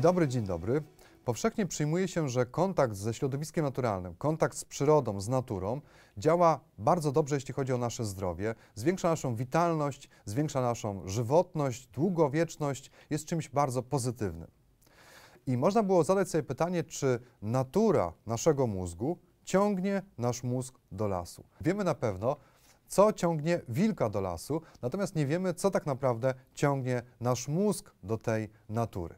Dzień dobry, dzień dobry. Powszechnie przyjmuje się, że kontakt ze środowiskiem naturalnym, kontakt z przyrodą, z naturą działa bardzo dobrze, jeśli chodzi o nasze zdrowie, zwiększa naszą witalność, zwiększa naszą żywotność, długowieczność, jest czymś bardzo pozytywnym. I można było zadać sobie pytanie, czy natura naszego mózgu ciągnie nasz mózg do lasu. Wiemy na pewno, co ciągnie wilka do lasu, natomiast nie wiemy, co tak naprawdę ciągnie nasz mózg do tej natury.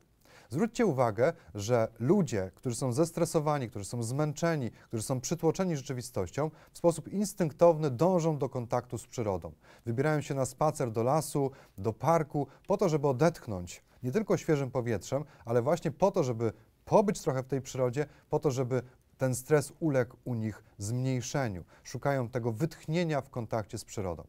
Zwróćcie uwagę, że ludzie, którzy są zestresowani, którzy są zmęczeni, którzy są przytłoczeni rzeczywistością, w sposób instynktowny dążą do kontaktu z przyrodą. Wybierają się na spacer do lasu, do parku, po to, żeby odetchnąć nie tylko świeżym powietrzem, ale właśnie po to, żeby pobyć trochę w tej przyrodzie, po to, żeby ten stres uległ u nich zmniejszeniu. Szukają tego wytchnienia w kontakcie z przyrodą.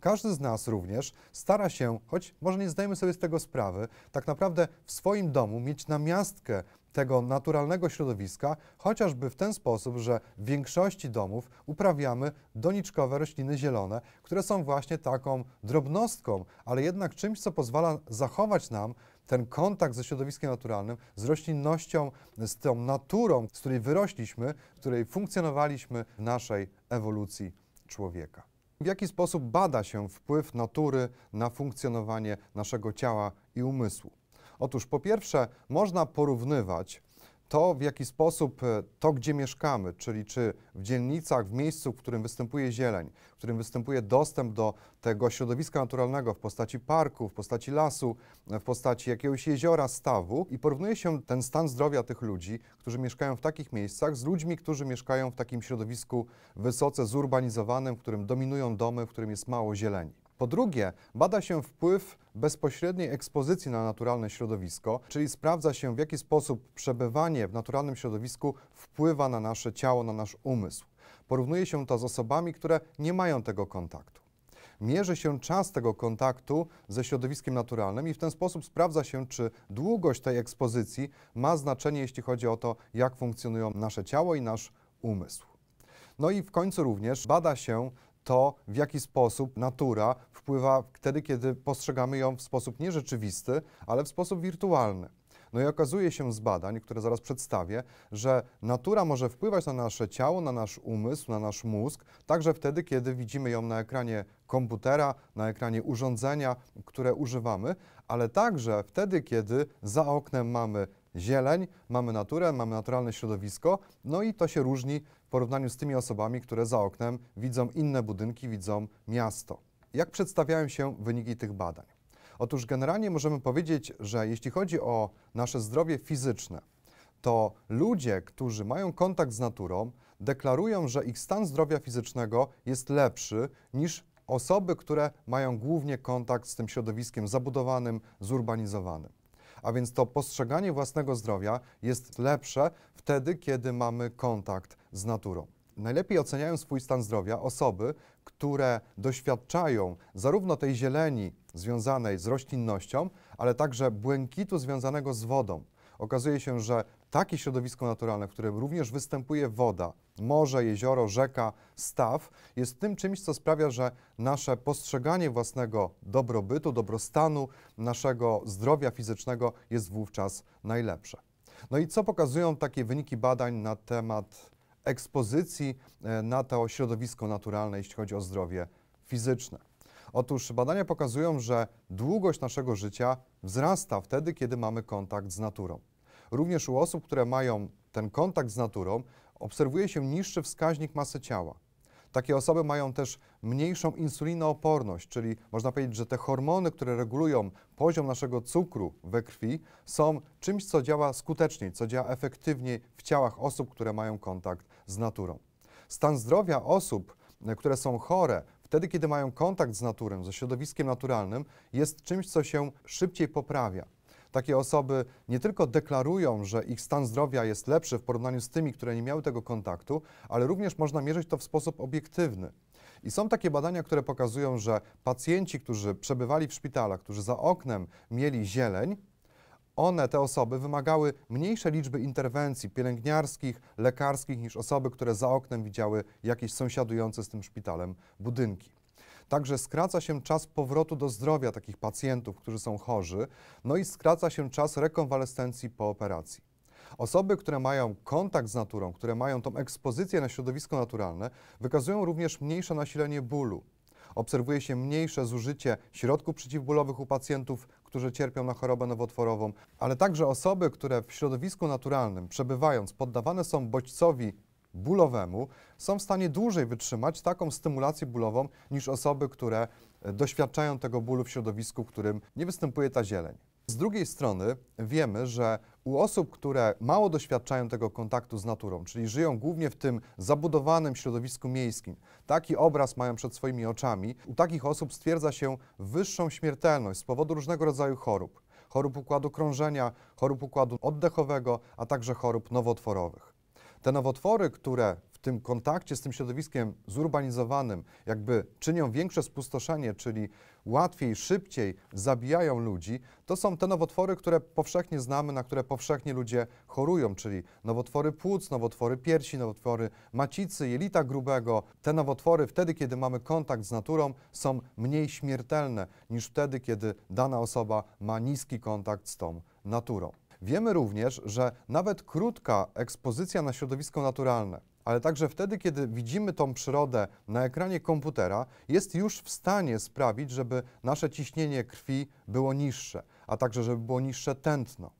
Każdy z nas również stara się, choć może nie zdajemy sobie z tego sprawy, tak naprawdę w swoim domu mieć namiastkę tego naturalnego środowiska, chociażby w ten sposób, że w większości domów uprawiamy doniczkowe rośliny zielone, które są właśnie taką drobnostką, ale jednak czymś, co pozwala zachować nam ten kontakt ze środowiskiem naturalnym, z roślinnością, z tą naturą, z której wyrośliśmy, z której funkcjonowaliśmy w naszej ewolucji człowieka. W jaki sposób bada się wpływ natury na funkcjonowanie naszego ciała i umysłu? Otóż po pierwsze można porównywać to, w jaki sposób e, to, gdzie mieszkamy, czyli czy w dzielnicach, w miejscu, w którym występuje zieleń, w którym występuje dostęp do tego środowiska naturalnego w postaci parku, w postaci lasu, e, w postaci jakiegoś jeziora, stawu i porównuje się ten stan zdrowia tych ludzi, którzy mieszkają w takich miejscach, z ludźmi, którzy mieszkają w takim środowisku wysoce zurbanizowanym, w którym dominują domy, w którym jest mało zieleni. Po drugie, bada się wpływ bezpośredniej ekspozycji na naturalne środowisko, czyli sprawdza się, w jaki sposób przebywanie w naturalnym środowisku wpływa na nasze ciało, na nasz umysł. Porównuje się to z osobami, które nie mają tego kontaktu. Mierzy się czas tego kontaktu ze środowiskiem naturalnym i w ten sposób sprawdza się, czy długość tej ekspozycji ma znaczenie, jeśli chodzi o to, jak funkcjonują nasze ciało i nasz umysł. No i w końcu również bada się to, w jaki sposób natura wpływa wtedy, kiedy postrzegamy ją w sposób nierzeczywisty, ale w sposób wirtualny. No i okazuje się z badań, które zaraz przedstawię, że natura może wpływać na nasze ciało, na nasz umysł, na nasz mózg, także wtedy, kiedy widzimy ją na ekranie komputera, na ekranie urządzenia, które używamy, ale także wtedy, kiedy za oknem mamy zieleń, mamy naturę, mamy naturalne środowisko, no i to się różni w porównaniu z tymi osobami, które za oknem widzą inne budynki, widzą miasto. Jak przedstawiają się wyniki tych badań? Otóż generalnie możemy powiedzieć, że jeśli chodzi o nasze zdrowie fizyczne, to ludzie, którzy mają kontakt z naturą, deklarują, że ich stan zdrowia fizycznego jest lepszy niż osoby, które mają głównie kontakt z tym środowiskiem zabudowanym, zurbanizowanym a więc to postrzeganie własnego zdrowia jest lepsze wtedy, kiedy mamy kontakt z naturą. Najlepiej oceniają swój stan zdrowia osoby, które doświadczają zarówno tej zieleni związanej z roślinnością, ale także błękitu związanego z wodą. Okazuje się, że takie środowisko naturalne, w którym również występuje woda, morze, jezioro, rzeka, staw, jest tym czymś, co sprawia, że nasze postrzeganie własnego dobrobytu, dobrostanu, naszego zdrowia fizycznego jest wówczas najlepsze. No i co pokazują takie wyniki badań na temat ekspozycji e, na to środowisko naturalne, jeśli chodzi o zdrowie fizyczne? Otóż badania pokazują, że długość naszego życia wzrasta wtedy, kiedy mamy kontakt z naturą. Również u osób, które mają ten kontakt z naturą, obserwuje się niższy wskaźnik masy ciała. Takie osoby mają też mniejszą insulinooporność, czyli można powiedzieć, że te hormony, które regulują poziom naszego cukru we krwi, są czymś, co działa skuteczniej, co działa efektywniej w ciałach osób, które mają kontakt z naturą. Stan zdrowia osób, które są chore, wtedy kiedy mają kontakt z naturą, ze środowiskiem naturalnym, jest czymś, co się szybciej poprawia. Takie osoby nie tylko deklarują, że ich stan zdrowia jest lepszy w porównaniu z tymi, które nie miały tego kontaktu, ale również można mierzyć to w sposób obiektywny. I są takie badania, które pokazują, że pacjenci, którzy przebywali w szpitalach, którzy za oknem mieli zieleń, one, te osoby, wymagały mniejszej liczby interwencji pielęgniarskich, lekarskich niż osoby, które za oknem widziały jakieś sąsiadujące z tym szpitalem budynki. Także skraca się czas powrotu do zdrowia takich pacjentów, którzy są chorzy, no i skraca się czas rekonwalescencji po operacji. Osoby, które mają kontakt z naturą, które mają tą ekspozycję na środowisko naturalne, wykazują również mniejsze nasilenie bólu. Obserwuje się mniejsze zużycie środków przeciwbólowych u pacjentów, którzy cierpią na chorobę nowotworową, ale także osoby, które w środowisku naturalnym przebywając poddawane są bodźcowi bólowemu są w stanie dłużej wytrzymać taką stymulację bólową niż osoby, które e, doświadczają tego bólu w środowisku, w którym nie występuje ta zieleń. Z drugiej strony wiemy, że u osób, które mało doświadczają tego kontaktu z naturą, czyli żyją głównie w tym zabudowanym środowisku miejskim, taki obraz mają przed swoimi oczami, u takich osób stwierdza się wyższą śmiertelność z powodu różnego rodzaju chorób. Chorób układu krążenia, chorób układu oddechowego, a także chorób nowotworowych. Te nowotwory, które w tym kontakcie z tym środowiskiem zurbanizowanym jakby czynią większe spustoszenie, czyli łatwiej, szybciej zabijają ludzi, to są te nowotwory, które powszechnie znamy, na które powszechnie ludzie chorują, czyli nowotwory płuc, nowotwory piersi, nowotwory macicy, jelita grubego. Te nowotwory wtedy, kiedy mamy kontakt z naturą, są mniej śmiertelne niż wtedy, kiedy dana osoba ma niski kontakt z tą naturą. Wiemy również, że nawet krótka ekspozycja na środowisko naturalne, ale także wtedy, kiedy widzimy tą przyrodę na ekranie komputera, jest już w stanie sprawić, żeby nasze ciśnienie krwi było niższe, a także żeby było niższe tętno.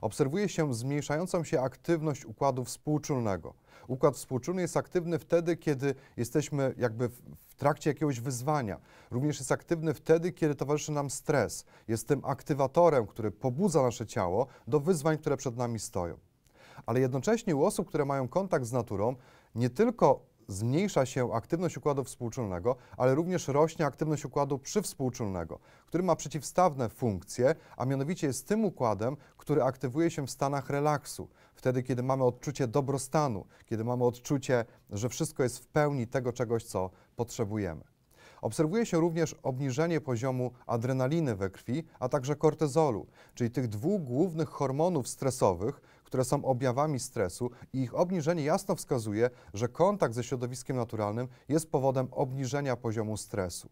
Obserwuje się zmniejszającą się aktywność układu współczulnego, Układ współczulny jest aktywny wtedy, kiedy jesteśmy jakby w trakcie jakiegoś wyzwania. Również jest aktywny wtedy, kiedy towarzyszy nam stres. Jest tym aktywatorem, który pobudza nasze ciało do wyzwań, które przed nami stoją. Ale jednocześnie u osób, które mają kontakt z naturą, nie tylko zmniejsza się aktywność układu współczulnego, ale również rośnie aktywność układu przywspółczulnego, który ma przeciwstawne funkcje, a mianowicie jest tym układem, który aktywuje się w stanach relaksu, wtedy kiedy mamy odczucie dobrostanu, kiedy mamy odczucie, że wszystko jest w pełni tego czegoś, co potrzebujemy. Obserwuje się również obniżenie poziomu adrenaliny we krwi, a także kortezolu, czyli tych dwóch głównych hormonów stresowych, które są objawami stresu i ich obniżenie jasno wskazuje, że kontakt ze środowiskiem naturalnym jest powodem obniżenia poziomu stresu.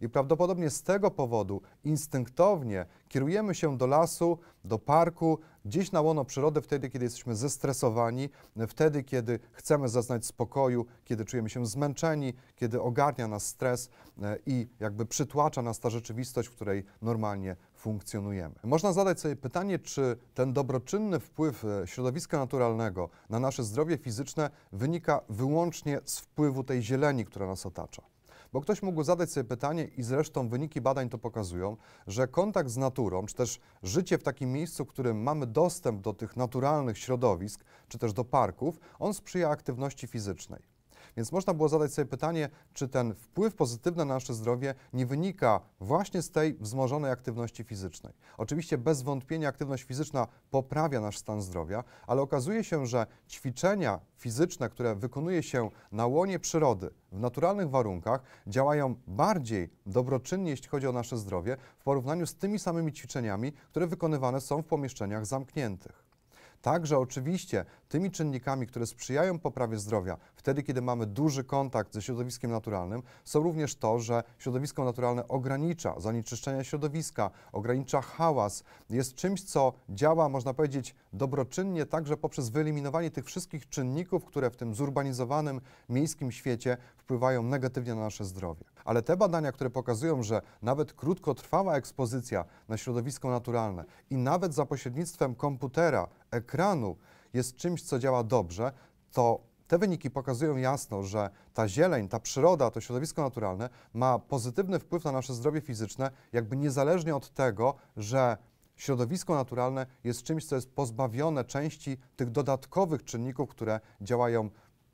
I prawdopodobnie z tego powodu instynktownie kierujemy się do lasu, do parku, gdzieś na łono przyrody, wtedy, kiedy jesteśmy zestresowani, wtedy, kiedy chcemy zaznać spokoju, kiedy czujemy się zmęczeni, kiedy ogarnia nas stres e, i jakby przytłacza nas ta rzeczywistość, w której normalnie funkcjonujemy. Można zadać sobie pytanie, czy ten dobroczynny wpływ e, środowiska naturalnego na nasze zdrowie fizyczne wynika wyłącznie z wpływu tej zieleni, która nas otacza. Bo ktoś mógł zadać sobie pytanie i zresztą wyniki badań to pokazują, że kontakt z naturą, czy też życie w takim miejscu, w którym mamy dostęp do tych naturalnych środowisk, czy też do parków, on sprzyja aktywności fizycznej. Więc można było zadać sobie pytanie, czy ten wpływ pozytywny na nasze zdrowie nie wynika właśnie z tej wzmożonej aktywności fizycznej. Oczywiście bez wątpienia aktywność fizyczna poprawia nasz stan zdrowia, ale okazuje się, że ćwiczenia fizyczne, które wykonuje się na łonie przyrody, w naturalnych warunkach, działają bardziej dobroczynnie, jeśli chodzi o nasze zdrowie, w porównaniu z tymi samymi ćwiczeniami, które wykonywane są w pomieszczeniach zamkniętych. Także oczywiście tymi czynnikami, które sprzyjają poprawie zdrowia, wtedy kiedy mamy duży kontakt ze środowiskiem naturalnym, są również to, że środowisko naturalne ogranicza zanieczyszczenia środowiska, ogranicza hałas, jest czymś, co działa, można powiedzieć, dobroczynnie także poprzez wyeliminowanie tych wszystkich czynników, które w tym zurbanizowanym miejskim świecie wpływają negatywnie na nasze zdrowie. Ale te badania, które pokazują, że nawet krótkotrwała ekspozycja na środowisko naturalne i nawet za pośrednictwem komputera, ekranu, jest czymś, co działa dobrze, to te wyniki pokazują jasno, że ta zieleń, ta przyroda, to środowisko naturalne ma pozytywny wpływ na nasze zdrowie fizyczne, jakby niezależnie od tego, że środowisko naturalne jest czymś, co jest pozbawione części tych dodatkowych czynników, które działają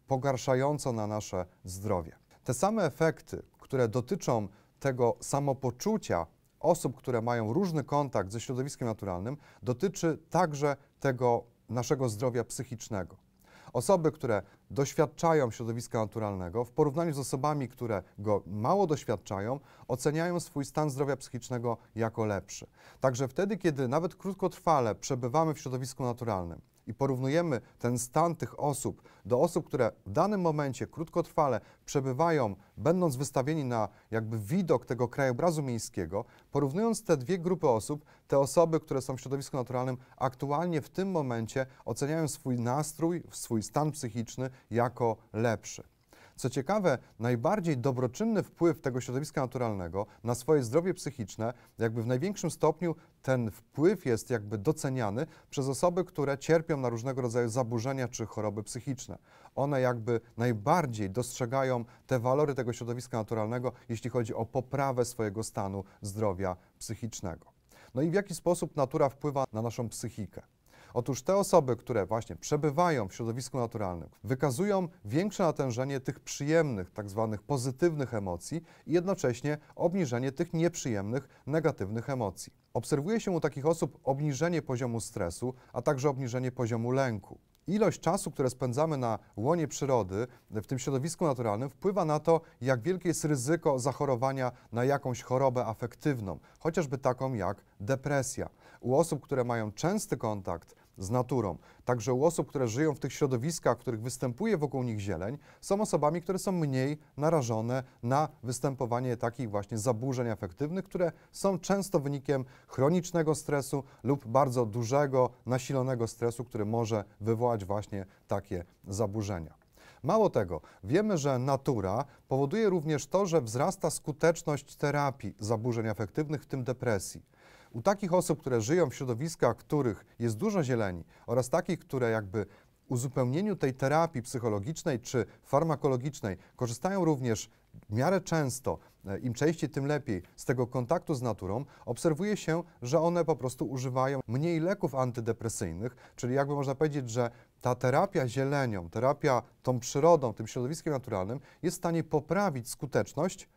pogarszająco na nasze zdrowie. Te same efekty, które dotyczą tego samopoczucia osób, które mają różny kontakt ze środowiskiem naturalnym, dotyczy także tego naszego zdrowia psychicznego. Osoby, które doświadczają środowiska naturalnego, w porównaniu z osobami, które go mało doświadczają, oceniają swój stan zdrowia psychicznego jako lepszy. Także wtedy, kiedy nawet krótkotrwale przebywamy w środowisku naturalnym, i porównujemy ten stan tych osób do osób, które w danym momencie krótkotrwale przebywają, będąc wystawieni na jakby widok tego krajobrazu miejskiego, porównując te dwie grupy osób, te osoby, które są w środowisku naturalnym, aktualnie w tym momencie oceniają swój nastrój, swój stan psychiczny jako lepszy. Co ciekawe, najbardziej dobroczynny wpływ tego środowiska naturalnego na swoje zdrowie psychiczne, jakby w największym stopniu ten wpływ jest jakby doceniany przez osoby, które cierpią na różnego rodzaju zaburzenia czy choroby psychiczne. One jakby najbardziej dostrzegają te walory tego środowiska naturalnego, jeśli chodzi o poprawę swojego stanu zdrowia psychicznego. No i w jaki sposób natura wpływa na naszą psychikę? Otóż te osoby, które właśnie przebywają w środowisku naturalnym, wykazują większe natężenie tych przyjemnych, tak zwanych pozytywnych emocji i jednocześnie obniżenie tych nieprzyjemnych, negatywnych emocji. Obserwuje się u takich osób obniżenie poziomu stresu, a także obniżenie poziomu lęku ilość czasu, które spędzamy na łonie przyrody, w tym środowisku naturalnym, wpływa na to, jak wielkie jest ryzyko zachorowania na jakąś chorobę afektywną, chociażby taką jak depresja. U osób, które mają częsty kontakt z naturą. Także u osób, które żyją w tych środowiskach, w których występuje wokół nich zieleń, są osobami, które są mniej narażone na występowanie takich właśnie zaburzeń afektywnych, które są często wynikiem chronicznego stresu lub bardzo dużego, nasilonego stresu, który może wywołać właśnie takie zaburzenia. Mało tego, wiemy, że natura powoduje również to, że wzrasta skuteczność terapii zaburzeń afektywnych, w tym depresji. U takich osób, które żyją w środowiskach, w których jest dużo zieleni oraz takich, które jakby uzupełnieniu tej terapii psychologicznej czy farmakologicznej korzystają również w miarę często, e, im częściej, tym lepiej, z tego kontaktu z naturą, obserwuje się, że one po prostu używają mniej leków antydepresyjnych, czyli jakby można powiedzieć, że ta terapia zielenią, terapia tą przyrodą, tym środowiskiem naturalnym jest w stanie poprawić skuteczność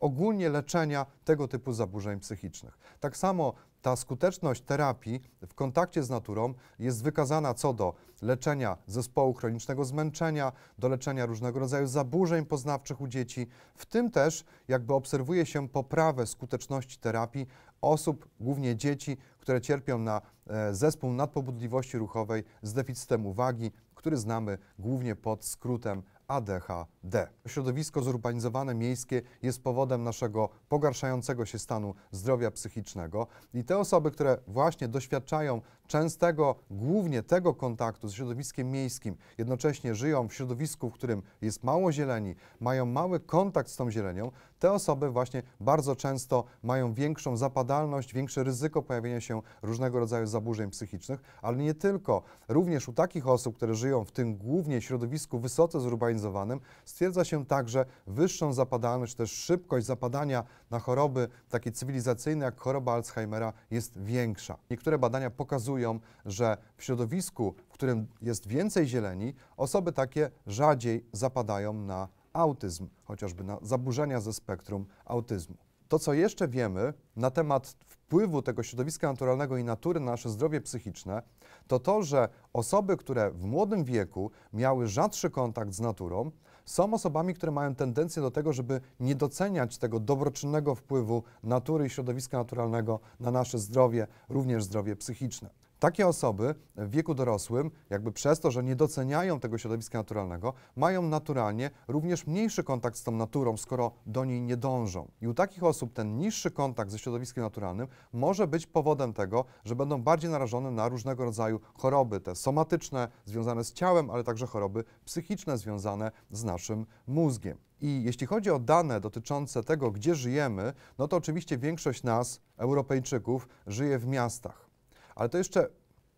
ogólnie leczenia tego typu zaburzeń psychicznych. Tak samo ta skuteczność terapii w kontakcie z naturą jest wykazana co do leczenia zespołu chronicznego zmęczenia, do leczenia różnego rodzaju zaburzeń poznawczych u dzieci, w tym też jakby obserwuje się poprawę skuteczności terapii osób, głównie dzieci, które cierpią na e, zespół nadpobudliwości ruchowej z deficytem uwagi, który znamy głównie pod skrótem ADHD. D. Środowisko zurbanizowane miejskie jest powodem naszego pogarszającego się stanu zdrowia psychicznego i te osoby, które właśnie doświadczają częstego, głównie tego kontaktu z środowiskiem miejskim, jednocześnie żyją w środowisku, w którym jest mało zieleni, mają mały kontakt z tą zielenią, te osoby właśnie bardzo często mają większą zapadalność, większe ryzyko pojawienia się różnego rodzaju zaburzeń psychicznych, ale nie tylko. Również u takich osób, które żyją w tym głównie środowisku wysoce zurbanizowanym, Stwierdza się także wyższą zapadalność, też szybkość zapadania na choroby takie cywilizacyjne jak choroba Alzheimera jest większa. Niektóre badania pokazują, że w środowisku, w którym jest więcej zieleni, osoby takie rzadziej zapadają na autyzm, chociażby na zaburzenia ze spektrum autyzmu. To, co jeszcze wiemy na temat wpływu tego środowiska naturalnego i natury na nasze zdrowie psychiczne, to to, że osoby, które w młodym wieku miały rzadszy kontakt z naturą, są osobami, które mają tendencję do tego, żeby nie doceniać tego dobroczynnego wpływu natury i środowiska naturalnego na nasze zdrowie, również zdrowie psychiczne. Takie osoby w wieku dorosłym, jakby przez to, że nie doceniają tego środowiska naturalnego, mają naturalnie również mniejszy kontakt z tą naturą, skoro do niej nie dążą. I u takich osób ten niższy kontakt ze środowiskiem naturalnym może być powodem tego, że będą bardziej narażone na różnego rodzaju choroby, te somatyczne, związane z ciałem, ale także choroby psychiczne, związane z naszym mózgiem. I jeśli chodzi o dane dotyczące tego, gdzie żyjemy, no to oczywiście większość nas, Europejczyków, żyje w miastach. Ale to jeszcze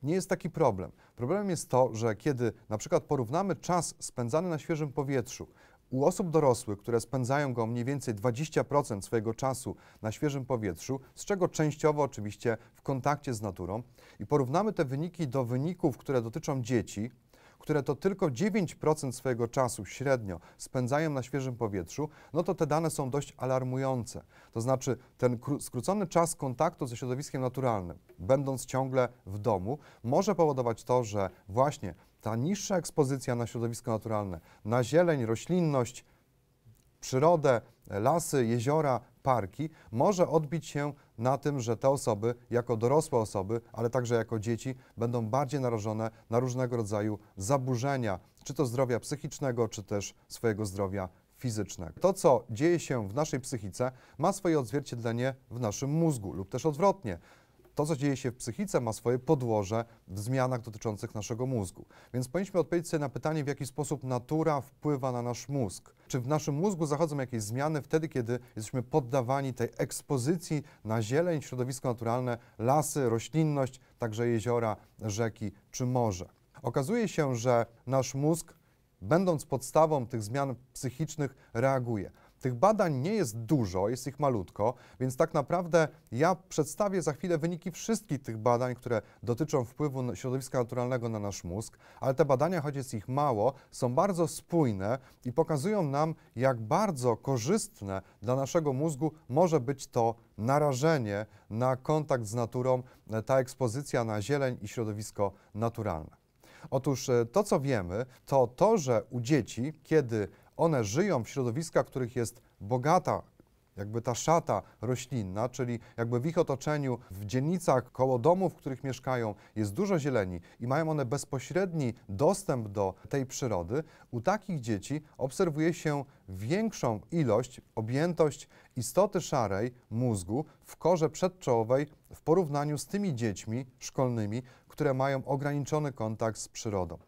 nie jest taki problem. Problemem jest to, że kiedy na przykład porównamy czas spędzany na świeżym powietrzu u osób dorosłych, które spędzają go mniej więcej 20% swojego czasu na świeżym powietrzu, z czego częściowo oczywiście w kontakcie z naturą, i porównamy te wyniki do wyników, które dotyczą dzieci, które to tylko 9% swojego czasu średnio spędzają na świeżym powietrzu, no to te dane są dość alarmujące. To znaczy ten skrócony czas kontaktu ze środowiskiem naturalnym, będąc ciągle w domu, może powodować to, że właśnie ta niższa ekspozycja na środowisko naturalne, na zieleń, roślinność, przyrodę, lasy, jeziora, parki może odbić się na tym, że te osoby, jako dorosłe osoby, ale także jako dzieci, będą bardziej narażone na różnego rodzaju zaburzenia, czy to zdrowia psychicznego, czy też swojego zdrowia fizycznego. To, co dzieje się w naszej psychice, ma swoje odzwierciedlenie w naszym mózgu lub też odwrotnie to, co dzieje się w psychice, ma swoje podłoże w zmianach dotyczących naszego mózgu. Więc powinniśmy odpowiedzieć sobie na pytanie, w jaki sposób natura wpływa na nasz mózg. Czy w naszym mózgu zachodzą jakieś zmiany wtedy, kiedy jesteśmy poddawani tej ekspozycji na zieleń, środowisko naturalne, lasy, roślinność, także jeziora, rzeki czy morze. Okazuje się, że nasz mózg będąc podstawą tych zmian psychicznych, reaguje. Tych badań nie jest dużo, jest ich malutko, więc tak naprawdę ja przedstawię za chwilę wyniki wszystkich tych badań, które dotyczą wpływu środowiska naturalnego na nasz mózg, ale te badania, choć jest ich mało, są bardzo spójne i pokazują nam, jak bardzo korzystne dla naszego mózgu może być to narażenie na kontakt z naturą, e, ta ekspozycja na zieleń i środowisko naturalne. Otóż e, to, co wiemy, to to, że u dzieci, kiedy one żyją w środowiskach, których jest bogata jakby ta szata roślinna, czyli jakby w ich otoczeniu, w dzielnicach koło domów, w których mieszkają, jest dużo zieleni i mają one bezpośredni dostęp do tej przyrody, u takich dzieci obserwuje się większą ilość, objętość istoty szarej mózgu w korze przedczołowej w porównaniu z tymi dziećmi szkolnymi, które mają ograniczony kontakt z przyrodą.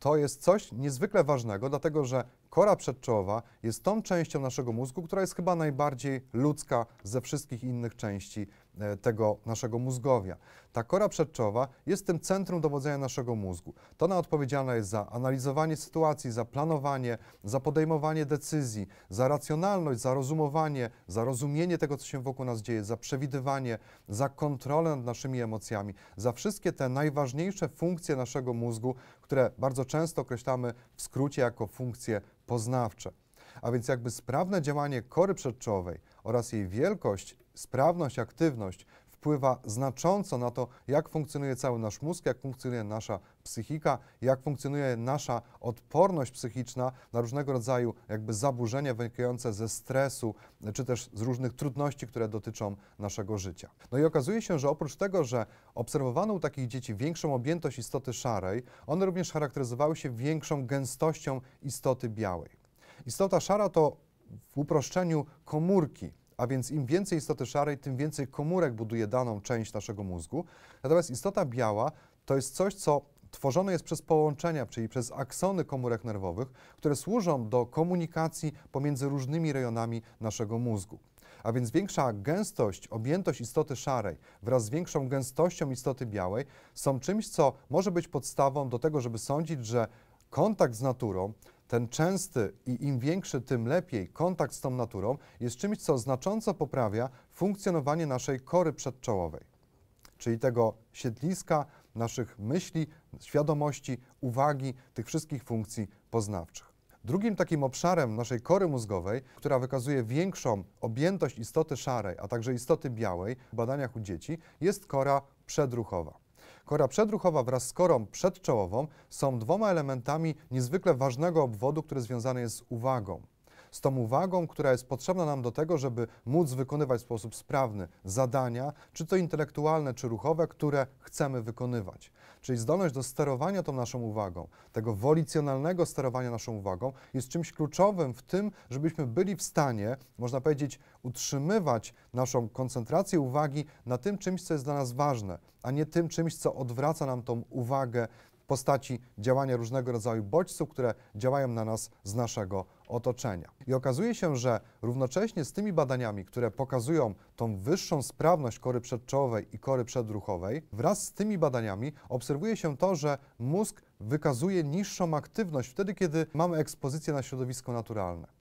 To jest coś niezwykle ważnego, dlatego że kora przedczołowa jest tą częścią naszego mózgu, która jest chyba najbardziej ludzka ze wszystkich innych części e, tego naszego mózgowia. Ta kora przedczołowa jest tym centrum dowodzenia naszego mózgu. To ona odpowiedzialna jest za analizowanie sytuacji, za planowanie, za podejmowanie decyzji, za racjonalność, za rozumowanie, za rozumienie tego, co się wokół nas dzieje, za przewidywanie, za kontrolę nad naszymi emocjami, za wszystkie te najważniejsze funkcje naszego mózgu, które bardzo często określamy w skrócie jako funkcje poznawcze. A więc jakby sprawne działanie kory przedczołowej oraz jej wielkość, sprawność, aktywność wpływa znacząco na to, jak funkcjonuje cały nasz mózg, jak funkcjonuje nasza psychika, jak funkcjonuje nasza odporność psychiczna na różnego rodzaju jakby zaburzenia wynikające ze stresu, czy też z różnych trudności, które dotyczą naszego życia. No i okazuje się, że oprócz tego, że obserwowano u takich dzieci większą objętość istoty szarej, one również charakteryzowały się większą gęstością istoty białej. Istota szara to w uproszczeniu komórki a więc im więcej istoty szarej, tym więcej komórek buduje daną część naszego mózgu. Natomiast istota biała to jest coś, co tworzone jest przez połączenia, czyli przez aksony komórek nerwowych, które służą do komunikacji pomiędzy różnymi rejonami naszego mózgu. A więc większa gęstość, objętość istoty szarej wraz z większą gęstością istoty białej są czymś, co może być podstawą do tego, żeby sądzić, że kontakt z naturą, ten częsty i im większy, tym lepiej kontakt z tą naturą jest czymś, co znacząco poprawia funkcjonowanie naszej kory przedczołowej, czyli tego siedliska naszych myśli, świadomości, uwagi, tych wszystkich funkcji poznawczych. Drugim takim obszarem naszej kory mózgowej, która wykazuje większą objętość istoty szarej, a także istoty białej w badaniach u dzieci, jest kora przedruchowa. Kora przedruchowa wraz z korą przedczołową są dwoma elementami niezwykle ważnego obwodu, który związany jest z uwagą z tą uwagą, która jest potrzebna nam do tego, żeby móc wykonywać w sposób sprawny zadania, czy to intelektualne, czy ruchowe, które chcemy wykonywać. Czyli zdolność do sterowania tą naszą uwagą, tego wolicjonalnego sterowania naszą uwagą, jest czymś kluczowym w tym, żebyśmy byli w stanie, można powiedzieć, utrzymywać naszą koncentrację uwagi na tym czymś, co jest dla nas ważne, a nie tym czymś, co odwraca nam tą uwagę postaci działania różnego rodzaju bodźców, które działają na nas z naszego otoczenia. I okazuje się, że równocześnie z tymi badaniami, które pokazują tą wyższą sprawność kory przedczołowej i kory przedruchowej, wraz z tymi badaniami obserwuje się to, że mózg wykazuje niższą aktywność wtedy, kiedy mamy ekspozycję na środowisko naturalne.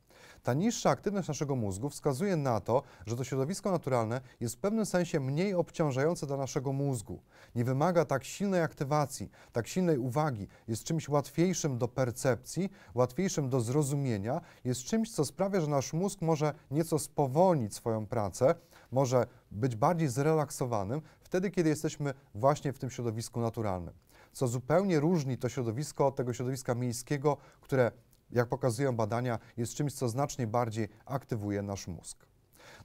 Ta niższa aktywność naszego mózgu wskazuje na to, że to środowisko naturalne jest w pewnym sensie mniej obciążające dla naszego mózgu. Nie wymaga tak silnej aktywacji, tak silnej uwagi, jest czymś łatwiejszym do percepcji, łatwiejszym do zrozumienia, jest czymś, co sprawia, że nasz mózg może nieco spowolnić swoją pracę, może być bardziej zrelaksowanym wtedy, kiedy jesteśmy właśnie w tym środowisku naturalnym. Co zupełnie różni to środowisko od tego środowiska miejskiego, które jak pokazują badania, jest czymś, co znacznie bardziej aktywuje nasz mózg.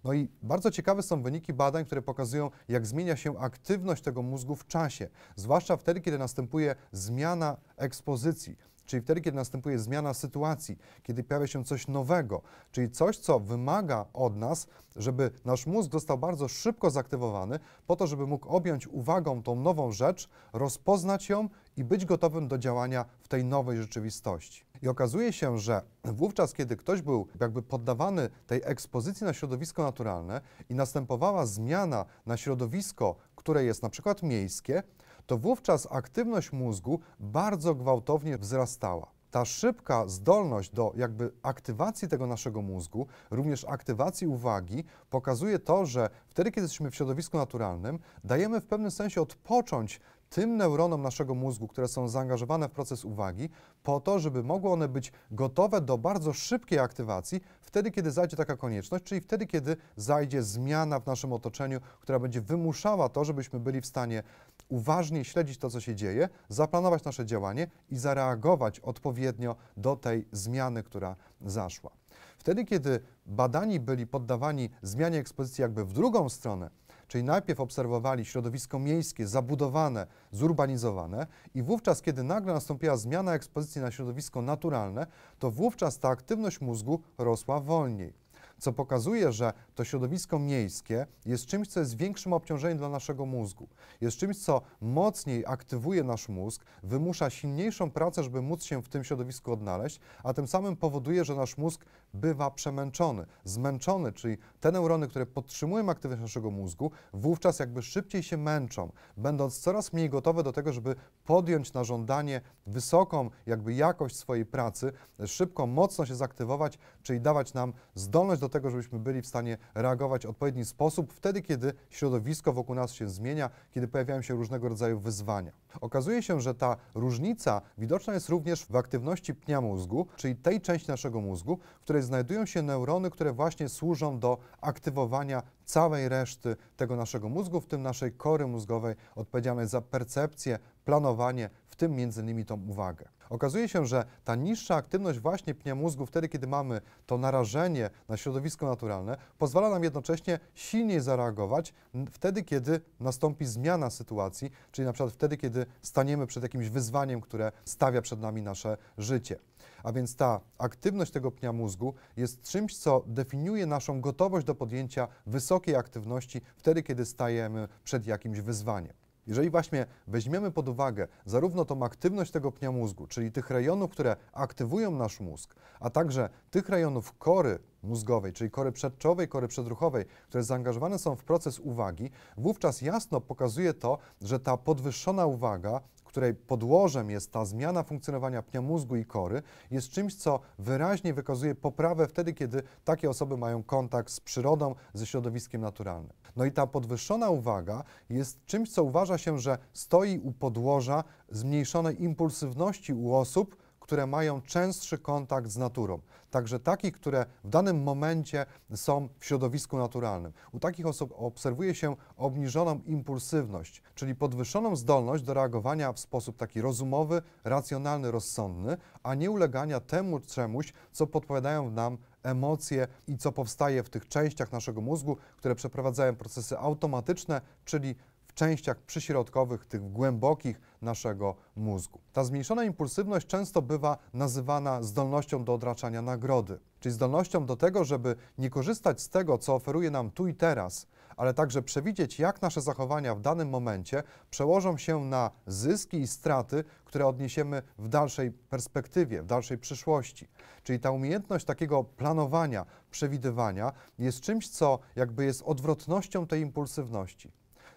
No i bardzo ciekawe są wyniki badań, które pokazują, jak zmienia się aktywność tego mózgu w czasie, zwłaszcza wtedy, kiedy następuje zmiana ekspozycji, czyli wtedy, kiedy następuje zmiana sytuacji, kiedy pojawia się coś nowego, czyli coś, co wymaga od nas, żeby nasz mózg został bardzo szybko zaktywowany, po to, żeby mógł objąć uwagą tą nową rzecz, rozpoznać ją i być gotowym do działania w tej nowej rzeczywistości. I okazuje się, że wówczas, kiedy ktoś był jakby poddawany tej ekspozycji na środowisko naturalne i następowała zmiana na środowisko, które jest na przykład miejskie, to wówczas aktywność mózgu bardzo gwałtownie wzrastała ta szybka zdolność do jakby aktywacji tego naszego mózgu, również aktywacji uwagi, pokazuje to, że wtedy, kiedy jesteśmy w środowisku naturalnym, dajemy w pewnym sensie odpocząć tym neuronom naszego mózgu, które są zaangażowane w proces uwagi, po to, żeby mogły one być gotowe do bardzo szybkiej aktywacji wtedy, kiedy zajdzie taka konieczność, czyli wtedy, kiedy zajdzie zmiana w naszym otoczeniu, która będzie wymuszała to, żebyśmy byli w stanie uważnie śledzić to, co się dzieje, zaplanować nasze działanie i zareagować odpowiednio do tej zmiany, która zaszła. Wtedy, kiedy badani byli poddawani zmianie ekspozycji jakby w drugą stronę, Czyli najpierw obserwowali środowisko miejskie, zabudowane, zurbanizowane i wówczas, kiedy nagle nastąpiła zmiana ekspozycji na środowisko naturalne, to wówczas ta aktywność mózgu rosła wolniej co pokazuje, że to środowisko miejskie jest czymś, co jest większym obciążeniem dla naszego mózgu. Jest czymś, co mocniej aktywuje nasz mózg, wymusza silniejszą pracę, żeby móc się w tym środowisku odnaleźć, a tym samym powoduje, że nasz mózg bywa przemęczony, zmęczony, czyli te neurony, które podtrzymują aktywność naszego mózgu, wówczas jakby szybciej się męczą, będąc coraz mniej gotowe do tego, żeby podjąć na żądanie wysoką jakby jakość swojej pracy, szybko, mocno się zaktywować, czyli dawać nam zdolność do tego, żebyśmy byli w stanie reagować w odpowiedni sposób wtedy, kiedy środowisko wokół nas się zmienia, kiedy pojawiają się różnego rodzaju wyzwania. Okazuje się, że ta różnica widoczna jest również w aktywności pnia mózgu, czyli tej części naszego mózgu, w której znajdują się neurony, które właśnie służą do aktywowania całej reszty tego naszego mózgu, w tym naszej kory mózgowej odpowiedzialnej za percepcję, planowanie, w tym między innymi tą uwagę. Okazuje się, że ta niższa aktywność właśnie pnia mózgu, wtedy kiedy mamy to narażenie na środowisko naturalne, pozwala nam jednocześnie silniej zareagować wtedy, kiedy nastąpi zmiana sytuacji, czyli na przykład wtedy, kiedy staniemy przed jakimś wyzwaniem, które stawia przed nami nasze życie. A więc ta aktywność tego pnia mózgu jest czymś, co definiuje naszą gotowość do podjęcia wysokiej aktywności wtedy, kiedy stajemy przed jakimś wyzwaniem. Jeżeli właśnie weźmiemy pod uwagę zarówno tą aktywność tego pnia mózgu, czyli tych rejonów, które aktywują nasz mózg, a także tych rejonów kory mózgowej, czyli kory przedczowej, kory przedruchowej, które zaangażowane są w proces uwagi, wówczas jasno pokazuje to, że ta podwyższona uwaga której podłożem jest ta zmiana funkcjonowania pnia mózgu i kory, jest czymś, co wyraźnie wykazuje poprawę wtedy, kiedy takie osoby mają kontakt z przyrodą, ze środowiskiem naturalnym. No i ta podwyższona uwaga jest czymś, co uważa się, że stoi u podłoża zmniejszonej impulsywności u osób, które mają częstszy kontakt z naturą, także takich, które w danym momencie są w środowisku naturalnym. U takich osób obserwuje się obniżoną impulsywność, czyli podwyższoną zdolność do reagowania w sposób taki rozumowy, racjonalny, rozsądny, a nie ulegania temu czemuś, co podpowiadają nam emocje i co powstaje w tych częściach naszego mózgu, które przeprowadzają procesy automatyczne, czyli częściach przyśrodkowych, tych głębokich naszego mózgu. Ta zmniejszona impulsywność często bywa nazywana zdolnością do odraczania nagrody, czyli zdolnością do tego, żeby nie korzystać z tego, co oferuje nam tu i teraz, ale także przewidzieć, jak nasze zachowania w danym momencie przełożą się na zyski i straty, które odniesiemy w dalszej perspektywie, w dalszej przyszłości. Czyli ta umiejętność takiego planowania, przewidywania jest czymś, co jakby jest odwrotnością tej impulsywności.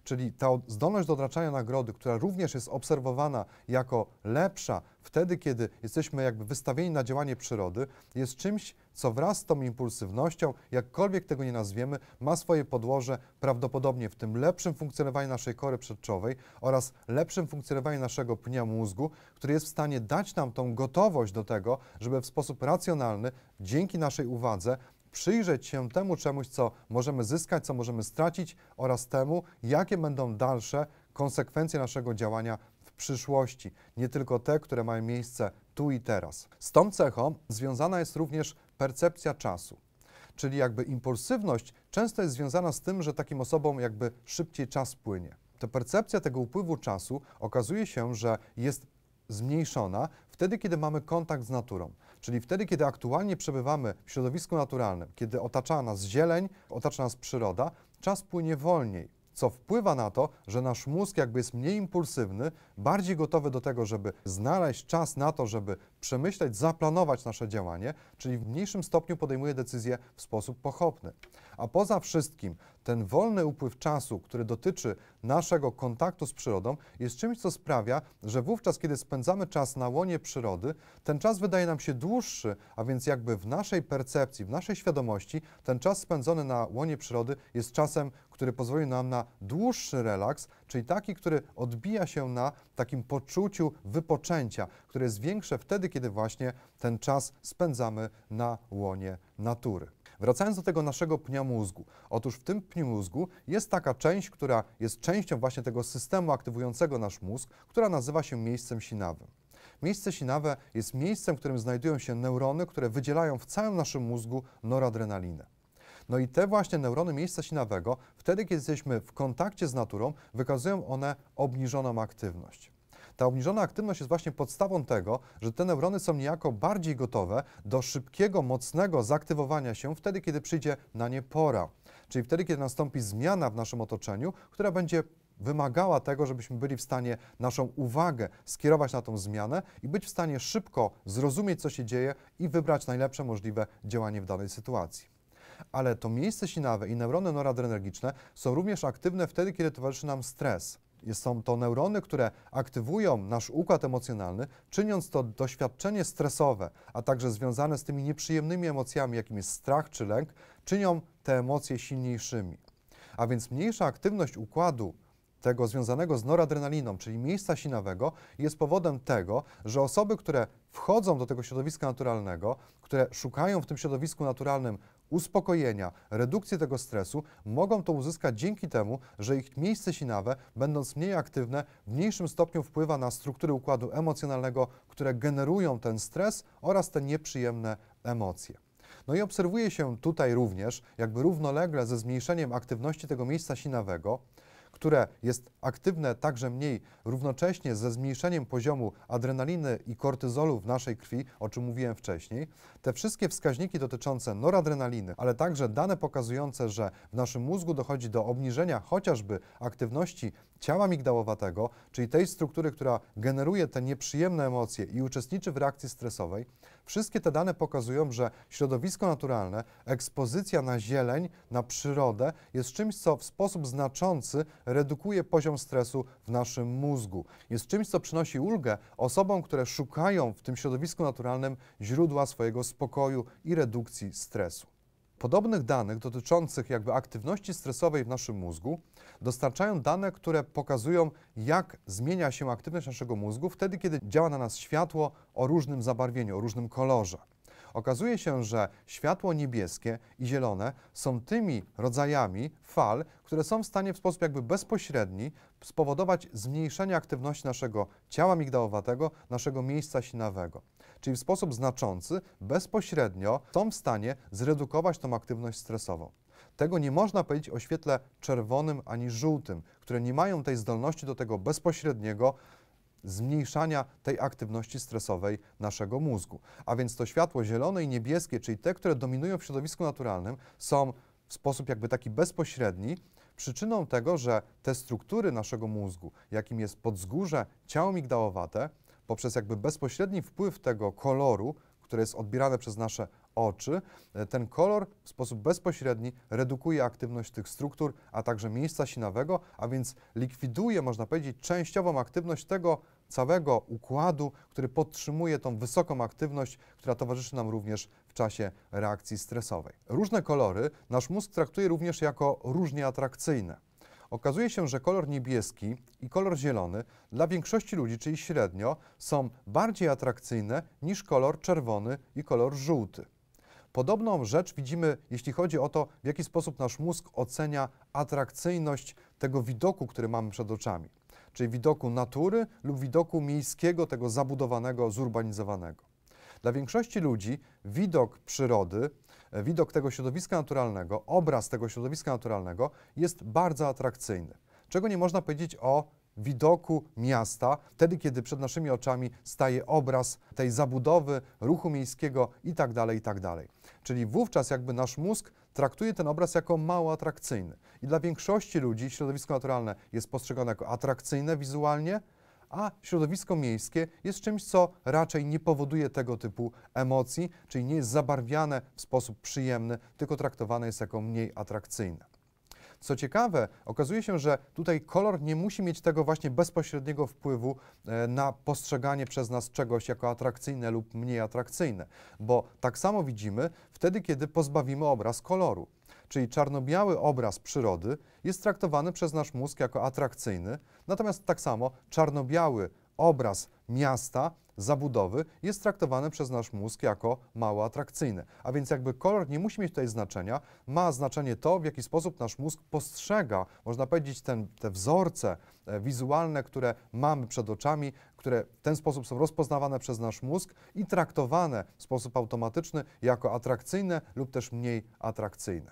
Czyli ta zdolność do odraczania nagrody, która również jest obserwowana jako lepsza wtedy, kiedy jesteśmy jakby wystawieni na działanie przyrody, jest czymś, co wraz z tą impulsywnością, jakkolwiek tego nie nazwiemy, ma swoje podłoże prawdopodobnie w tym lepszym funkcjonowaniu naszej kory przedczowej oraz lepszym funkcjonowaniu naszego pnia mózgu, który jest w stanie dać nam tą gotowość do tego, żeby w sposób racjonalny, dzięki naszej uwadze, przyjrzeć się temu czemuś, co możemy zyskać, co możemy stracić oraz temu, jakie będą dalsze konsekwencje naszego działania w przyszłości, nie tylko te, które mają miejsce tu i teraz. Z tą cechą związana jest również percepcja czasu. Czyli jakby impulsywność często jest związana z tym, że takim osobom jakby szybciej czas płynie. To percepcja tego upływu czasu okazuje się, że jest zmniejszona wtedy, kiedy mamy kontakt z naturą. Czyli wtedy, kiedy aktualnie przebywamy w środowisku naturalnym, kiedy otacza nas zieleń, otacza nas przyroda, czas płynie wolniej, co wpływa na to, że nasz mózg jakby jest mniej impulsywny, bardziej gotowy do tego, żeby znaleźć czas na to, żeby przemyśleć, zaplanować nasze działanie, czyli w mniejszym stopniu podejmuje decyzje w sposób pochopny. A poza wszystkim ten wolny upływ czasu, który dotyczy naszego kontaktu z przyrodą, jest czymś, co sprawia, że wówczas, kiedy spędzamy czas na łonie przyrody, ten czas wydaje nam się dłuższy, a więc jakby w naszej percepcji, w naszej świadomości, ten czas spędzony na łonie przyrody jest czasem, który pozwoli nam na dłuższy relaks, czyli taki, który odbija się na takim poczuciu wypoczęcia, które jest większe wtedy, kiedy właśnie ten czas spędzamy na łonie natury. Wracając do tego naszego pnia mózgu. Otóż w tym pniu mózgu jest taka część, która jest częścią właśnie tego systemu aktywującego nasz mózg, która nazywa się miejscem sinawym. Miejsce sinawe jest miejscem, w którym znajdują się neurony, które wydzielają w całym naszym mózgu noradrenalinę. No i te właśnie neurony miejsca sinawego, wtedy kiedy jesteśmy w kontakcie z naturą, wykazują one obniżoną aktywność. Ta obniżona aktywność jest właśnie podstawą tego, że te neurony są niejako bardziej gotowe do szybkiego, mocnego zaktywowania się wtedy, kiedy przyjdzie na nie pora. Czyli wtedy, kiedy nastąpi zmiana w naszym otoczeniu, która będzie wymagała tego, żebyśmy byli w stanie naszą uwagę skierować na tą zmianę i być w stanie szybko zrozumieć, co się dzieje i wybrać najlepsze możliwe działanie w danej sytuacji. Ale to miejsce sinawe i neurony noradrenergiczne są również aktywne wtedy, kiedy towarzyszy nam stres. Są to neurony, które aktywują nasz układ emocjonalny, czyniąc to doświadczenie stresowe, a także związane z tymi nieprzyjemnymi emocjami, jakimi jest strach czy lęk, czynią te emocje silniejszymi. A więc mniejsza aktywność układu tego związanego z noradrenaliną, czyli miejsca sinawego, jest powodem tego, że osoby, które wchodzą do tego środowiska naturalnego, które szukają w tym środowisku naturalnym uspokojenia, redukcji tego stresu, mogą to uzyskać dzięki temu, że ich miejsce sinawe, będąc mniej aktywne, w mniejszym stopniu wpływa na struktury układu emocjonalnego, które generują ten stres oraz te nieprzyjemne emocje. No i obserwuje się tutaj również, jakby równolegle ze zmniejszeniem aktywności tego miejsca sinawego, które jest aktywne także mniej, równocześnie ze zmniejszeniem poziomu adrenaliny i kortyzolu w naszej krwi, o czym mówiłem wcześniej, te wszystkie wskaźniki dotyczące noradrenaliny, ale także dane pokazujące, że w naszym mózgu dochodzi do obniżenia chociażby aktywności ciała migdałowatego, czyli tej struktury, która generuje te nieprzyjemne emocje i uczestniczy w reakcji stresowej, Wszystkie te dane pokazują, że środowisko naturalne, ekspozycja na zieleń, na przyrodę jest czymś, co w sposób znaczący redukuje poziom stresu w naszym mózgu. Jest czymś, co przynosi ulgę osobom, które szukają w tym środowisku naturalnym źródła swojego spokoju i redukcji stresu. Podobnych danych dotyczących jakby aktywności stresowej w naszym mózgu dostarczają dane, które pokazują, jak zmienia się aktywność naszego mózgu wtedy, kiedy działa na nas światło o różnym zabarwieniu, o różnym kolorze. Okazuje się, że światło niebieskie i zielone są tymi rodzajami fal, które są w stanie w sposób jakby bezpośredni spowodować zmniejszenie aktywności naszego ciała migdałowatego, naszego miejsca sinawego czyli w sposób znaczący, bezpośrednio są w stanie zredukować tą aktywność stresową. Tego nie można powiedzieć o świetle czerwonym ani żółtym, które nie mają tej zdolności do tego bezpośredniego zmniejszania tej aktywności stresowej naszego mózgu. A więc to światło zielone i niebieskie, czyli te, które dominują w środowisku naturalnym, są w sposób jakby taki bezpośredni przyczyną tego, że te struktury naszego mózgu, jakim jest podzgórze, ciało migdałowate, poprzez jakby bezpośredni wpływ tego koloru, które jest odbierane przez nasze oczy, e, ten kolor w sposób bezpośredni redukuje aktywność tych struktur, a także miejsca sinawego, a więc likwiduje, można powiedzieć, częściową aktywność tego całego układu, który podtrzymuje tą wysoką aktywność, która towarzyszy nam również w czasie reakcji stresowej. Różne kolory nasz mózg traktuje również jako różnie atrakcyjne. Okazuje się, że kolor niebieski i kolor zielony dla większości ludzi, czyli średnio, są bardziej atrakcyjne niż kolor czerwony i kolor żółty. Podobną rzecz widzimy, jeśli chodzi o to, w jaki sposób nasz mózg ocenia atrakcyjność tego widoku, który mamy przed oczami, czyli widoku natury lub widoku miejskiego, tego zabudowanego, zurbanizowanego. Dla większości ludzi widok przyrody E, widok tego środowiska naturalnego, obraz tego środowiska naturalnego jest bardzo atrakcyjny. Czego nie można powiedzieć o widoku miasta, wtedy kiedy przed naszymi oczami staje obraz tej zabudowy, ruchu miejskiego itd., tak itd. Tak Czyli wówczas jakby nasz mózg traktuje ten obraz jako mało atrakcyjny. I dla większości ludzi środowisko naturalne jest postrzegane jako atrakcyjne wizualnie, a środowisko miejskie jest czymś, co raczej nie powoduje tego typu emocji, czyli nie jest zabarwiane w sposób przyjemny, tylko traktowane jest jako mniej atrakcyjne. Co ciekawe, okazuje się, że tutaj kolor nie musi mieć tego właśnie bezpośredniego wpływu e, na postrzeganie przez nas czegoś jako atrakcyjne lub mniej atrakcyjne, bo tak samo widzimy wtedy, kiedy pozbawimy obraz koloru czyli czarno-biały obraz przyrody, jest traktowany przez nasz mózg jako atrakcyjny, natomiast tak samo czarno-biały obraz miasta, zabudowy jest traktowany przez nasz mózg jako mało atrakcyjny. A więc jakby kolor nie musi mieć tutaj znaczenia, ma znaczenie to, w jaki sposób nasz mózg postrzega, można powiedzieć, ten, te wzorce e, wizualne, które mamy przed oczami, które w ten sposób są rozpoznawane przez nasz mózg i traktowane w sposób automatyczny jako atrakcyjne lub też mniej atrakcyjne.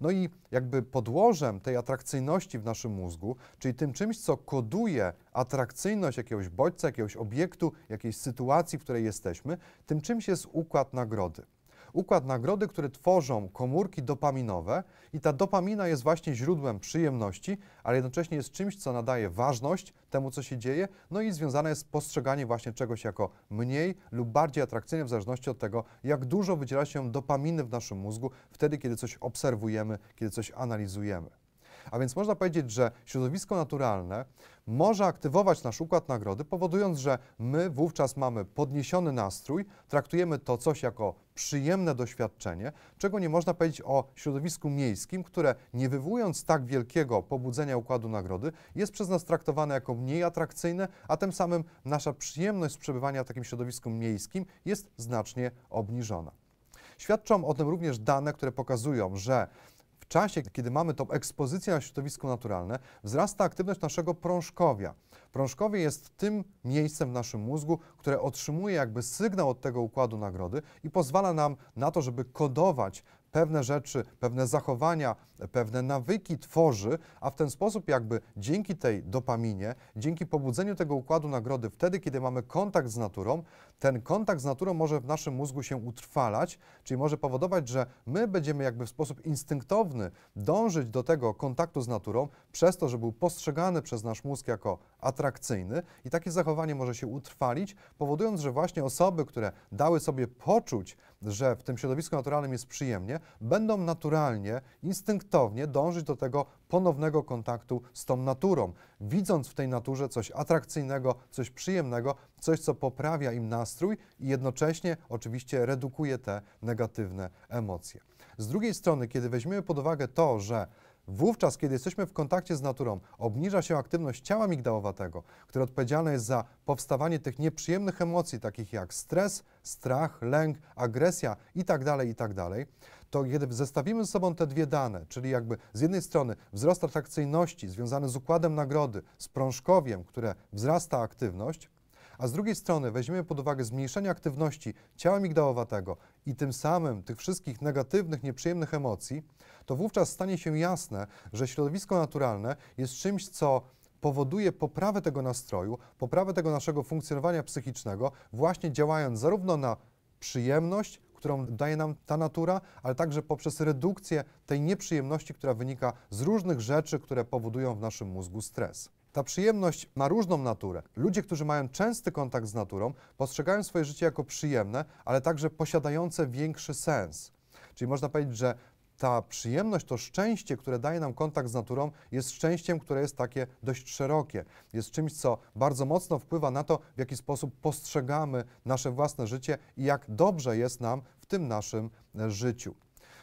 No i jakby podłożem tej atrakcyjności w naszym mózgu, czyli tym czymś, co koduje atrakcyjność jakiegoś bodźca, jakiegoś obiektu, jakiejś sytuacji, w której jesteśmy, tym czymś jest układ nagrody układ nagrody, który tworzą komórki dopaminowe i ta dopamina jest właśnie źródłem przyjemności, ale jednocześnie jest czymś, co nadaje ważność temu, co się dzieje, no i związane jest postrzeganie właśnie czegoś jako mniej lub bardziej atrakcyjne w zależności od tego, jak dużo wydziela się dopaminy w naszym mózgu wtedy, kiedy coś obserwujemy, kiedy coś analizujemy. A więc można powiedzieć, że środowisko naturalne może aktywować nasz układ nagrody, powodując, że my wówczas mamy podniesiony nastrój, traktujemy to coś jako przyjemne doświadczenie, czego nie można powiedzieć o środowisku miejskim, które nie wywołując tak wielkiego pobudzenia układu nagrody, jest przez nas traktowane jako mniej atrakcyjne, a tym samym nasza przyjemność z przebywania w takim środowisku miejskim jest znacznie obniżona. Świadczą o tym również dane, które pokazują, że czasie, kiedy mamy tą ekspozycję na środowisko naturalne, wzrasta aktywność naszego prążkowia. Prążkowie jest tym miejscem w naszym mózgu, które otrzymuje jakby sygnał od tego układu nagrody i pozwala nam na to, żeby kodować pewne rzeczy, pewne zachowania, pewne nawyki tworzy, a w ten sposób jakby dzięki tej dopaminie, dzięki pobudzeniu tego układu nagrody, wtedy kiedy mamy kontakt z naturą, ten kontakt z naturą może w naszym mózgu się utrwalać, czyli może powodować, że my będziemy jakby w sposób instynktowny dążyć do tego kontaktu z naturą, przez to, że był postrzegany przez nasz mózg jako atrakcyjny i takie zachowanie może się utrwalić, powodując, że właśnie osoby, które dały sobie poczuć, że w tym środowisku naturalnym jest przyjemnie, będą naturalnie, instynktownie, szczytownie dążyć do tego ponownego kontaktu z tą naturą, widząc w tej naturze coś atrakcyjnego, coś przyjemnego, coś, co poprawia im nastrój i jednocześnie oczywiście redukuje te negatywne emocje. Z drugiej strony, kiedy weźmiemy pod uwagę to, że Wówczas, kiedy jesteśmy w kontakcie z naturą, obniża się aktywność ciała migdałowatego, które odpowiedzialne jest za powstawanie tych nieprzyjemnych emocji, takich jak stres, strach, lęk, agresja itd., tak itd. Tak to kiedy zestawimy ze sobą te dwie dane, czyli jakby z jednej strony wzrost atrakcyjności związany z układem nagrody, z prążkowiem, które wzrasta aktywność, a z drugiej strony weźmiemy pod uwagę zmniejszenie aktywności ciała migdałowatego i tym samym tych wszystkich negatywnych, nieprzyjemnych emocji, to wówczas stanie się jasne, że środowisko naturalne jest czymś, co powoduje poprawę tego nastroju, poprawę tego naszego funkcjonowania psychicznego, właśnie działając zarówno na przyjemność, którą daje nam ta natura, ale także poprzez redukcję tej nieprzyjemności, która wynika z różnych rzeczy, które powodują w naszym mózgu stres. Ta przyjemność ma różną naturę. Ludzie, którzy mają częsty kontakt z naturą, postrzegają swoje życie jako przyjemne, ale także posiadające większy sens. Czyli można powiedzieć, że ta przyjemność, to szczęście, które daje nam kontakt z naturą, jest szczęściem, które jest takie dość szerokie. Jest czymś, co bardzo mocno wpływa na to, w jaki sposób postrzegamy nasze własne życie i jak dobrze jest nam w tym naszym e, życiu.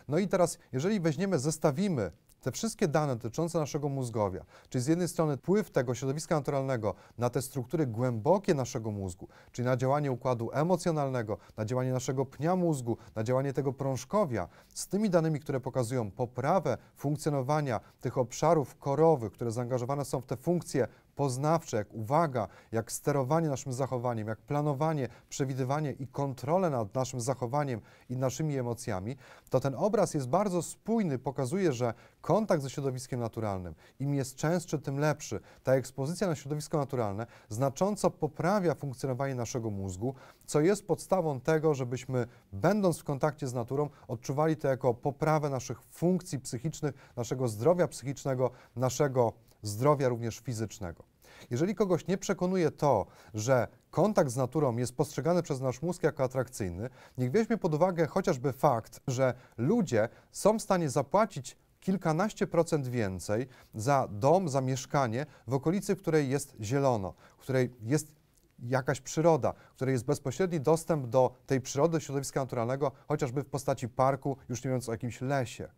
No i teraz, jeżeli weźmiemy, zestawimy te wszystkie dane dotyczące naszego mózgowia, czyli z jednej strony wpływ tego środowiska naturalnego na te struktury głębokie naszego mózgu, czyli na działanie układu emocjonalnego, na działanie naszego pnia mózgu, na działanie tego prążkowia, z tymi danymi, które pokazują poprawę funkcjonowania tych obszarów korowych, które zaangażowane są w te funkcje poznawcze, jak uwaga, jak sterowanie naszym zachowaniem, jak planowanie, przewidywanie i kontrolę nad naszym zachowaniem i naszymi emocjami, to ten obraz jest bardzo spójny, pokazuje, że kontakt ze środowiskiem naturalnym, im jest częstszy, tym lepszy. Ta ekspozycja na środowisko naturalne znacząco poprawia funkcjonowanie naszego mózgu, co jest podstawą tego, żebyśmy, będąc w kontakcie z naturą, odczuwali to jako poprawę naszych funkcji psychicznych, naszego zdrowia psychicznego, naszego zdrowia również fizycznego. Jeżeli kogoś nie przekonuje to, że kontakt z naturą jest postrzegany przez nasz mózg jako atrakcyjny, niech weźmie pod uwagę chociażby fakt, że ludzie są w stanie zapłacić kilkanaście procent więcej za dom, za mieszkanie w okolicy, w której jest zielono, w której jest jakaś przyroda, w której jest bezpośredni dostęp do tej przyrody, środowiska naturalnego, chociażby w postaci parku, już nie mówiąc o jakimś lesie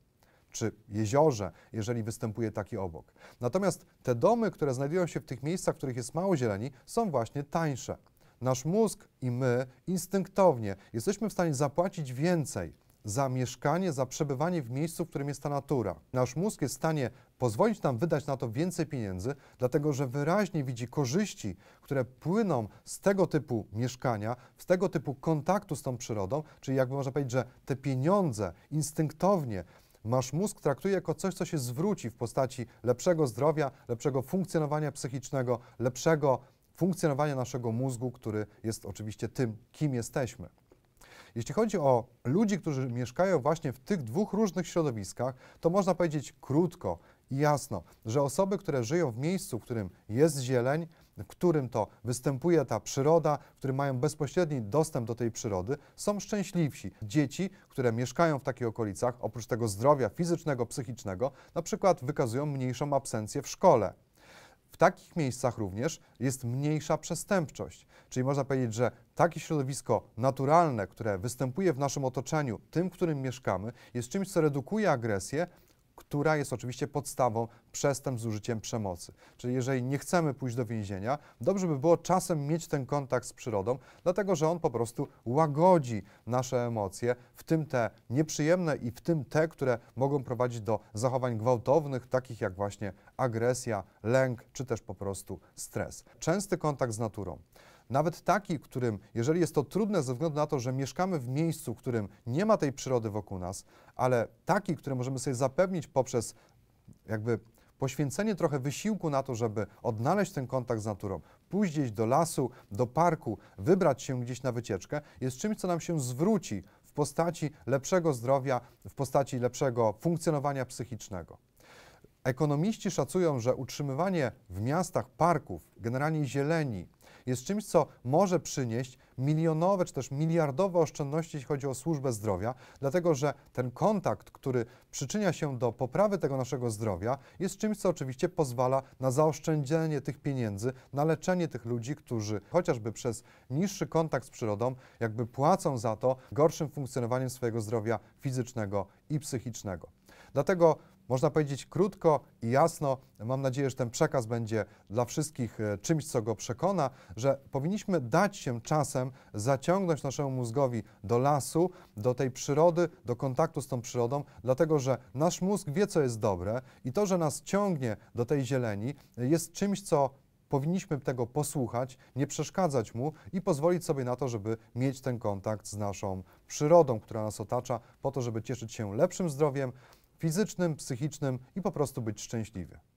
czy jeziorze, jeżeli występuje taki obok. Natomiast te domy, które znajdują się w tych miejscach, w których jest mało zieleni, są właśnie tańsze. Nasz mózg i my instynktownie jesteśmy w stanie zapłacić więcej za mieszkanie, za przebywanie w miejscu, w którym jest ta natura. Nasz mózg jest w stanie pozwolić nam wydać na to więcej pieniędzy, dlatego że wyraźnie widzi korzyści, które płyną z tego typu mieszkania, z tego typu kontaktu z tą przyrodą, czyli jakby można powiedzieć, że te pieniądze instynktownie Masz mózg traktuje jako coś, co się zwróci w postaci lepszego zdrowia, lepszego funkcjonowania psychicznego, lepszego funkcjonowania naszego mózgu, który jest oczywiście tym, kim jesteśmy. Jeśli chodzi o ludzi, którzy mieszkają właśnie w tych dwóch różnych środowiskach, to można powiedzieć krótko i jasno, że osoby, które żyją w miejscu, w którym jest zieleń, w którym to występuje ta przyroda, które mają bezpośredni dostęp do tej przyrody, są szczęśliwsi. Dzieci, które mieszkają w takich okolicach, oprócz tego zdrowia fizycznego, psychicznego, na przykład wykazują mniejszą absencję w szkole. W takich miejscach również jest mniejsza przestępczość. Czyli można powiedzieć, że takie środowisko naturalne, które występuje w naszym otoczeniu, tym, w którym mieszkamy, jest czymś, co redukuje agresję która jest oczywiście podstawą przestępstw z użyciem przemocy. Czyli jeżeli nie chcemy pójść do więzienia, dobrze by było czasem mieć ten kontakt z przyrodą, dlatego że on po prostu łagodzi nasze emocje, w tym te nieprzyjemne i w tym te, które mogą prowadzić do zachowań gwałtownych, takich jak właśnie agresja, lęk czy też po prostu stres. Częsty kontakt z naturą nawet taki, którym, jeżeli jest to trudne ze względu na to, że mieszkamy w miejscu, w którym nie ma tej przyrody wokół nas, ale taki, który możemy sobie zapewnić poprzez jakby poświęcenie trochę wysiłku na to, żeby odnaleźć ten kontakt z naturą, pójść gdzieś do lasu, do parku, wybrać się gdzieś na wycieczkę, jest czymś, co nam się zwróci w postaci lepszego zdrowia, w postaci lepszego funkcjonowania psychicznego. Ekonomiści szacują, że utrzymywanie w miastach parków, generalnie zieleni, jest czymś, co może przynieść milionowe czy też miliardowe oszczędności, jeśli chodzi o służbę zdrowia, dlatego że ten kontakt, który przyczynia się do poprawy tego naszego zdrowia, jest czymś, co oczywiście pozwala na zaoszczędzenie tych pieniędzy, na leczenie tych ludzi, którzy chociażby przez niższy kontakt z przyrodą, jakby płacą za to gorszym funkcjonowaniem swojego zdrowia fizycznego i psychicznego. Dlatego można powiedzieć krótko i jasno, mam nadzieję, że ten przekaz będzie dla wszystkich e, czymś, co go przekona, że powinniśmy dać się czasem zaciągnąć naszemu mózgowi do lasu, do tej przyrody, do kontaktu z tą przyrodą, dlatego że nasz mózg wie, co jest dobre i to, że nas ciągnie do tej zieleni, e, jest czymś, co powinniśmy tego posłuchać, nie przeszkadzać mu i pozwolić sobie na to, żeby mieć ten kontakt z naszą przyrodą, która nas otacza, po to, żeby cieszyć się lepszym zdrowiem, fizycznym, psychicznym i po prostu być szczęśliwy.